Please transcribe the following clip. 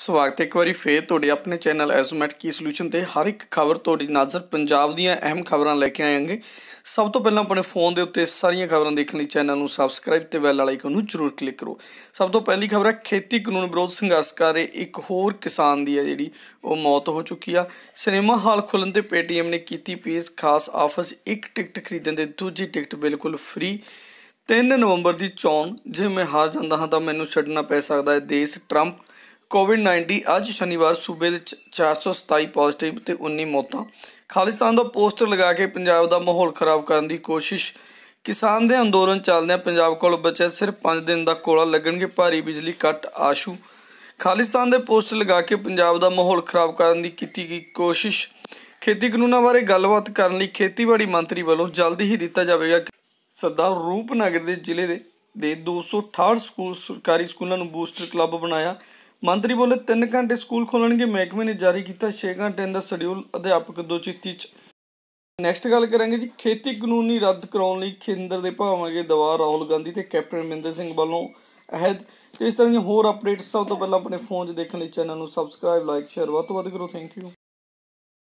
ਸਵਾਗਤ ਹੈ ਇੱਕ ਵਾਰੀ ਫੇਰ ਤੁਹਾਡੇ ਆਪਣੇ ਚੈਨਲ ਐਜ਼ੋਮੈਟ ਕੀ ਸੋਲੂਸ਼ਨ ਤੇ ਹਰ ਇੱਕ ਖਬਰ ਤੁਹਾਡੀ ਨਜ਼ਰ ਪੰਜਾਬ ਦੀਆਂ ਅਹਿਮ ਖਬਰਾਂ ਲੈ ਕੇ ਆਏਗੇ ਸਭ ਤੋਂ ਪਹਿਲਾਂ ਆਪਣੇ ਫੋਨ ਦੇ ਉੱਤੇ ਸਾਰੀਆਂ ਖਬਰਾਂ ਦੇਖਣ ਲਈ ਚੈਨਲ ਨੂੰ ਸਬਸਕ੍ਰਾਈਬ ਤੇ ਬੈਲ ਆਈਕਨ ਨੂੰ ਜ਼ਰੂਰ ਕਲਿੱਕ ਕਰੋ ਸਭ ਤੋਂ ਪਹਿਲੀ ਖਬਰ ਹੈ ਖੇਤੀ ਕਾਨੂੰਨ ਵਿਰੋਧ ਸੰਘਰਸ਼ ਕਰ ਰਹੇ ਇੱਕ ਹੋਰ ਕਿਸਾਨ ਦੀ ਹੈ ਜਿਹੜੀ ਉਹ ਮੌਤ ਹੋ ਚੁੱਕੀ ਆ ਸਿਨੇਮਾ ਹਾਲ ਖੁੱਲਣ ਤੇ ਪੇਟੀਐਮ ਨੇ ਕੀਤੀ ਪੇਸ ਖਾਸ ਆਫਰਸ ਇੱਕ ਟਿਕਟ ਖਰੀਦਣ ਦੇ ਦੂਜੀ ਟਿਕਟ ਬਿਲਕੁਲ ਫ੍ਰੀ 3 ਨਵੰਬਰ ਦੀ ਚੋਣ ਜੇ ਮੈਂ ਹਾਰ ਜਾਂਦਾ ਹਾਂ ਤਾਂ ਮੈਨੂੰ ਛੱਡਣਾ ਪੈ ਸਕਦਾ ਹੈ ਦੇਸ਼ ਟਰੰਪ ਕੋਵਿਡ-19 ਅੱਜ ਸ਼ਨੀਵਾਰ ਸੂਬੇ ਦੇ 427 ਪੋਜ਼ਿਟਿਵ ਤੇ 19 ਮੌਤਾਂ ਖਾਲਿਸਤਾਨ ਦਾ ਪੋਸਟਰ ਲਗਾ ਕੇ ਪੰਜਾਬ ਦਾ ਮਾਹੌਲ ਖਰਾਬ ਕਰਨ ਦੀ ਕੋਸ਼ਿਸ਼ ਕਿਸਾਨ ਦੇ ਅੰਦੋਲਨ ਚੱਲਦਿਆਂ ਪੰਜਾਬ ਕੋਲ ਬਚਿਆ ਸਿਰਫ 5 ਦਿਨ ਦਾ ਕੋਲਾ ਲੱਗਣਗੇ ਭਾਰੀ ਬਿਜਲੀ ਕੱਟ ਆਸ਼ੂ ਖਾਲਿਸਤਾਨ ਦੇ ਪੋਸਟਰ ਲਗਾ ਕੇ ਪੰਜਾਬ ਦਾ ਮਾਹੌਲ ਖਰਾਬ ਕਰਨ ਦੀ ਕੀਤੀ ਗਈ ਕੋਸ਼ਿਸ਼ ਖੇਤੀ ਕਾਨੂੰਨਾਂ ਬਾਰੇ ਗੱਲਬਾਤ ਕਰਨ ਲਈ ਖੇਤੀਬਾੜੀ ਮੰਤਰੀ ਵੱਲੋਂ ਜਲਦੀ ਹੀ ਦਿੱਤਾ ਜਾਵੇਗਾ ਸਦਾ ਰੂਪਨਗਰ ਦੇ ਜ਼ਿਲ੍ਹੇ ਦੇ 268 ਸਕੂਲ ਸਰਕਾਰੀ ਸਕੂਲਾਂ ਨੂੰ ਬੂਸਟਰ ਕਲੱਬ ਬਣਾਇਆ ਮੰਤਰੀ ਬੋਲੇ 3 ਘੰਟੇ ਸਕੂਲ ਖੋਲਣਗੇ ਮਹਿਕਮੇ ਨੇ ਜਾਰੀ ਕੀਤਾ 6 ਘੰਟੇ ਦਾ ਸ਼ਡਿਊਲ ਅਧਿਆਪਕ ਦੋ ਚਿੱਤੀ ਚ ਨੈਕਸਟ ਗੱਲ ਕਰਾਂਗੇ ਜੀ ਖੇਤੀ ਕਾਨੂੰਨੀ ਰੱਦ ਕਰਾਉਣ ਲਈ ਖੇਂਦਰ ਦੇ ਭਾਵਾਂਗੇ ਦਵਾ ਰਾਹੁਲ ਗਾਂਧੀ ਤੇ ਕੈਪਟਨ ਮਿੰਦਰ ਸਿੰਘ ਵੱਲੋਂ ਅਹਿਦ ਤੇ ਇਸ ਤਰ੍ਹਾਂ ਦੀਆਂ ਹੋਰ ਅਪਡੇਟਸ ਸਭ ਤੋਂ ਪਹਿਲਾਂ ਆਪਣੇ ਫੋਨ 'ਚ ਦੇਖਣ ਲਈ ਚੈਨਲ ਨੂੰ ਸਬਸਕ੍ਰਾਈਬ ਲਾਈਕ ਸ਼ੇਅਰ ਵੱਧ ਤੋਂ ਵੱਧ ਕਰੋ ਥੈਂਕ ਯੂ